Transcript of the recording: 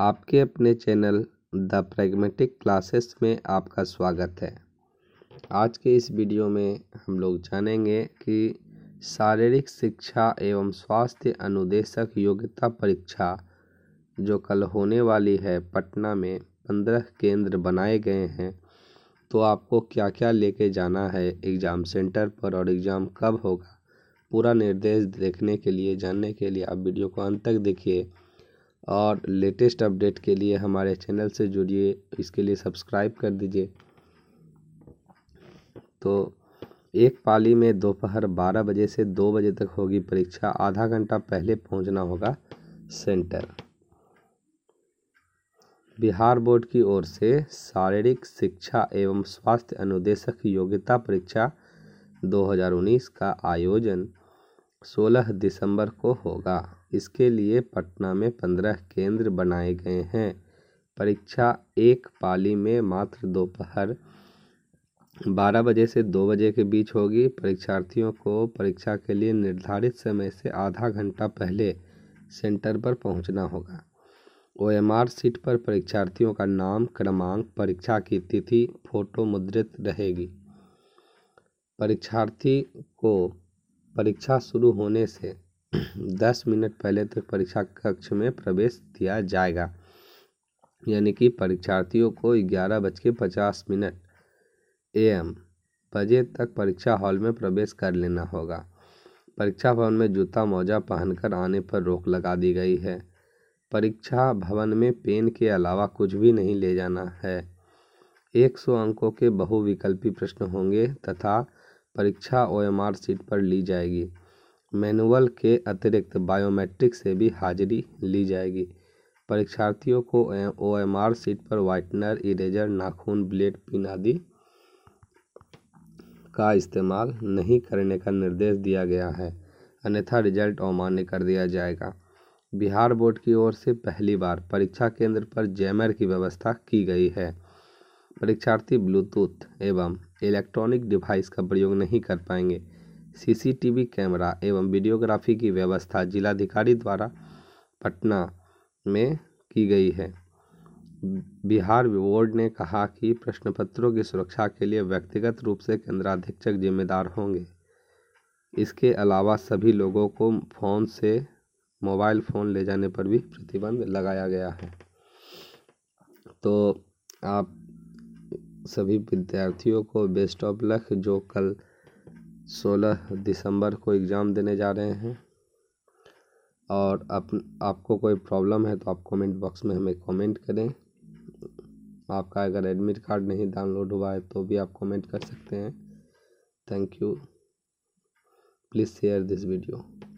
आपके अपने channel the pragmatic classes में आपका स्वागत है आज के इस वीडियो में हम लोग जानेंगे कि शारीरिक शिक्षा एवं स्वास्थ्य अनुदेशक योग्यता परीक्षा जो कल होने वाली है पटना में पंद्रह केंद्र बनाए गए हैं तो आपको क्या क्या लेके जाना है एग्ज़ाम सेंटर पर और एग्ज़ाम कब होगा पूरा निर्देश देखने के लिए जानने के लिए आप वीडियो को अंत तक देखिए और लेटेस्ट अपडेट के लिए हमारे चैनल से जुड़िए इसके लिए सब्सक्राइब कर दीजिए तो एक पाली में दोपहर बारह बजे से दो बजे तक होगी परीक्षा आधा घंटा पहले पहुंचना होगा सेंटर बिहार बोर्ड की ओर से शारीरिक शिक्षा एवं स्वास्थ्य अनुदेशक योग्यता परीक्षा 2019 का आयोजन सोलह दिसंबर को होगा इसके लिए पटना में पंद्रह केंद्र बनाए गए हैं परीक्षा एक पाली में मात्र दोपहर बारह बजे से दो बजे के बीच होगी परीक्षार्थियों को परीक्षा के लिए निर्धारित समय से आधा घंटा पहले सेंटर पर पहुंचना होगा ओ सीट पर परीक्षार्थियों का नाम क्रमांक परीक्षा की तिथि फोटो मुद्रित रहेगी परीक्षार्थी को परीक्षा शुरू होने से दस मिनट पहले तक परीक्षा कक्ष में प्रवेश दिया जाएगा यानी कि परीक्षार्थियों को ग्यारह बज के पचास मिनट एम बजे तक परीक्षा हॉल में प्रवेश कर लेना होगा परीक्षा भवन में जूता मोजा पहनकर आने पर रोक लगा दी गई है परीक्षा भवन में पेन के अलावा कुछ भी नहीं ले जाना है 100 अंकों के बहुविकल्पी प्रश्न होंगे तथा परीक्षा आर सीट पर ली जाएगी मैनुअल के अतिरिक्त बायोमेट्रिक से भी हाजिरी ली जाएगी परीक्षार्थियों को आर सीट पर वाइटनर इरेजर नाखून ब्लेड पिन आदि का इस्तेमाल नहीं करने का निर्देश दिया गया है अन्यथा रिजल्ट अमान्य कर दिया जाएगा बिहार बोर्ड की ओर से पहली बार परीक्षा केंद्र पर जैमर की व्यवस्था की गई है परीक्षार्थी ब्लूटूथ एवं इलेक्ट्रॉनिक डिवाइस का प्रयोग नहीं कर पाएंगे सीसीटीवी कैमरा एवं वीडियोग्राफी की व्यवस्था जिलाधिकारी द्वारा पटना में की गई है बिहार बोर्ड ने कहा कि प्रश्न पत्रों की सुरक्षा के लिए व्यक्तिगत रूप से केंद्राधीक्षक जिम्मेदार होंगे इसके अलावा सभी लोगों को फ़ोन से मोबाइल फ़ोन ले जाने पर भी प्रतिबंध लगाया गया है तो आप सभी विद्यार्थियों को बेस्ट ऑफ लक जो कल सोलह दिसंबर को एग्ज़ाम देने जा रहे हैं और आप आपको कोई प्रॉब्लम है तो आप कमेंट बॉक्स में हमें कमेंट करें आपका अगर एडमिट कार्ड नहीं डाउनलोड हुआ है तो भी आप कमेंट कर सकते हैं thank you please share this video